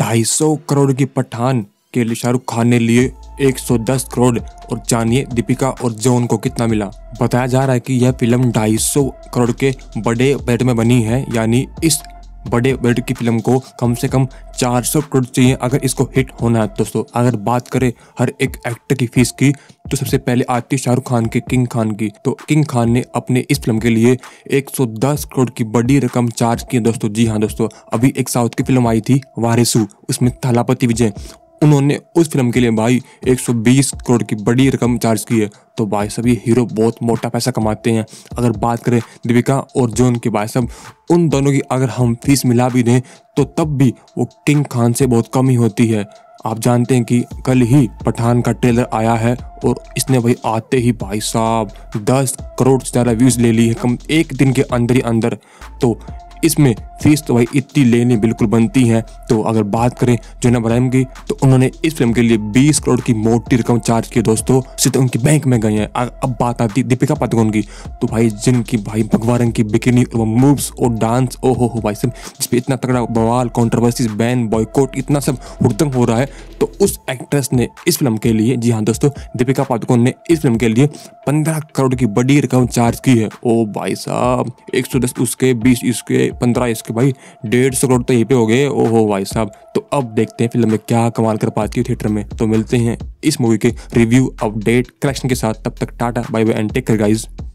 250 करोड़ की पठान के लिए शाहरुख खान ने लिए 110 करोड़ और जानिए दीपिका और जॉन को कितना मिला बताया जा रहा है कि यह फिल्म 250 करोड़ के बड़े बजट में बनी है यानी इस बड़े बजट की फिल्म को कम से कम 400 करोड़ चाहिए अगर इसको हिट होना है दोस्तों अगर बात करें हर एक एक्टर की फीस की तो सबसे पहले आती है शाहरुख खान की किंग खान की तो किंग खान ने अपने इस फिल्म के लिए 110 करोड़ की बड़ी रकम चार्ज की दोस्तों जी हाँ दोस्तों अभी एक साउथ की फिल्म आई थी वारिसू उसमें थलापति विजय उन्होंने उस फिल्म के लिए भाई 120 करोड़ की बड़ी रकम चार्ज की है तो भाई सब ये हीरो बहुत मोटा पैसा कमाते हैं अगर बात करें दीपिका और जोन के भाई सब उन दोनों की अगर हम फीस मिला भी दें तो तब भी वो किंग खान से बहुत कम ही होती है आप जानते हैं कि कल ही पठान का ट्रेलर आया है और इसने भाई आते ही भाई साहब 10 करोड़ से ज़्यादा व्यूज़ ले ली है कम एक दिन के अंदर ही अंदर तो इसमें फीस तो भाई इतनी लेनी बिल्कुल बनती है तो अगर बात करें जो नाम की तो उन्होंने इस फिल्म के लिए 20 करोड़ की मोटी रकम चार्ज की दोस्तों सीधे उनकी बैंक में गई है अब बात आती दीपिका पादुकोण की तो भाई जिनकी भाई भगवा रंग की बिकिनी और मूव्स और डांस ओ हो हो भाई सब जिस पर इतना तगड़ा बवाल कॉन्ट्रोवर्सी बैन बॉयकॉट इतना सब हुदम हो रहा है तो उस एक्ट्रेस ने इस फिल्म के लिए जी हाँ दोस्तों दीपिका पादुकोण ने इस फिल्म के लिए पंद्रह करोड़ की बड़ी रकम चार्ज की है ओ भाई साहब एक सौ दस उसके बीस इसके पंद्रह इसके भाई डेढ़ सौ करोड़ तो यहीं पे हो गए ओहो भाई साहब तो अब देखते हैं फिल्म में क्या कमाल कर पाती है थिएटर में तो मिलते हैं इस मूवी के रिव्यू अपडेट कलेक्शन के साथ तब तक tata bye bye and take guys